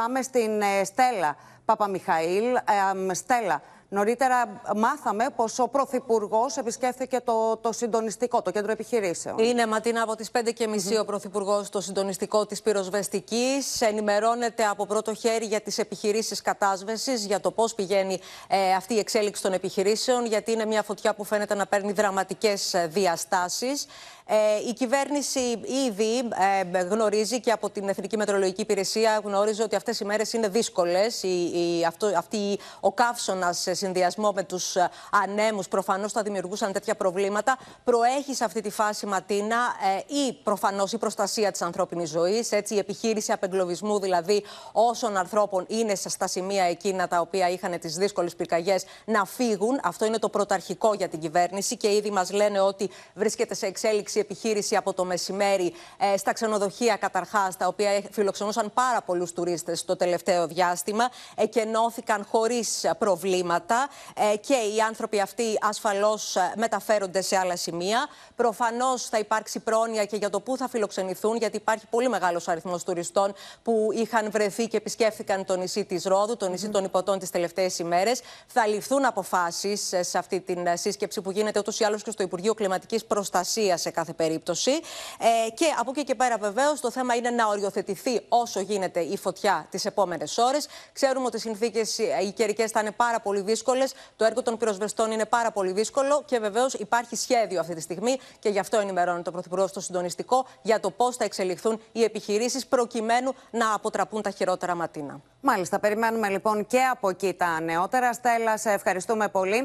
Πάμε στην ε, Στέλλα Παπαμιχαήλ. Ε, Στέλλα, Νωρίτερα μάθαμε πως ο Πρωθυπουργός επισκέφθηκε το, το συντονιστικό, το κέντρο επιχειρήσεων. Είναι ματίνα από τις 5.30 mm-hmm. ο Πρωθυπουργός στο συντονιστικό της πυροσβεστικής. Ενημερώνεται από πρώτο χέρι για τις επιχειρήσεις κατάσβεσης, για το πώς πηγαίνει ε, αυτή η εξέλιξη των επιχειρήσεων, γιατί είναι μια φωτιά που φαίνεται να παίρνει δραματικές ε, διαστάσεις. Ε, η κυβέρνηση ήδη ε, γνωρίζει και από την Εθνική Μετρολογική Υπηρεσία γνώριζε ότι αυτές οι μέρες είναι δύσκολες. Αυτή, ο καύσωνας συνδυασμό με τους ε, ανέμους, προφανώς θα δημιουργούσαν τέτοια προβλήματα. Προέχεις σε αυτή τη φάση, Ματίνα, ε, ή προφανώς η προστασία της ανθρώπινης ζωής, έτσι η επιχείρηση απεγκλωβισμού δηλαδή όσων ανθρώπων είναι στα σημεία εκείνα τα οποία είχαν τις δύσκολες πυρκαγιές να φύγουν. Αυτό είναι το πρωταρχικό για την κυβέρνηση και ήδη μας λένε ότι βρίσκεται σε εξέλιξη επιχείρηση από το μεσημέρι ε, στα ξενοδοχεία καταρχάς, τα οποία φιλοξενούσαν πάρα πολλούς τουρίστες το τελευταίο διάστημα. Εκενώθηκαν χωρίς προβλήματα. Ε, και οι άνθρωποι αυτοί ασφαλώς ε, μεταφέρονται σε άλλα σημεία. Προφανώς θα υπάρξει πρόνοια και για το πού θα φιλοξενηθούν, γιατί υπάρχει πολύ μεγάλος αριθμός τουριστών που είχαν βρεθεί και επισκέφθηκαν το νησί της Ρόδου, το νησί των Υποτών τις τελευταίες ημέρες. Θα ληφθούν αποφάσεις ε, σε αυτή την σύσκεψη που γίνεται ούτως ή άλλως και στο Υπουργείο Κλιματικής Προστασίας σε κάθε περίπτωση. Ε, και από εκεί και πέρα, βεβαίως, το θέμα είναι να οριοθετηθεί όσο γίνεται η φωτιά τις επόμενες ώρες. Ξέρουμε ότι οι συνθήκες οι καιρικές θα είναι πάρα πολύ δύσκολες το έργο των πυροσβεστών είναι πάρα πολύ δύσκολο και βεβαίως υπάρχει σχέδιο αυτή τη στιγμή και γι' αυτό ενημερώνεται το Πρωθυπουργό στο συντονιστικό για το πώς θα εξελιχθούν οι επιχειρήσεις προκειμένου να αποτραπούν τα χειρότερα ματίνα. Μάλιστα, περιμένουμε λοιπόν και από εκεί τα νεότερα. Στέλλα, σε ευχαριστούμε πολύ.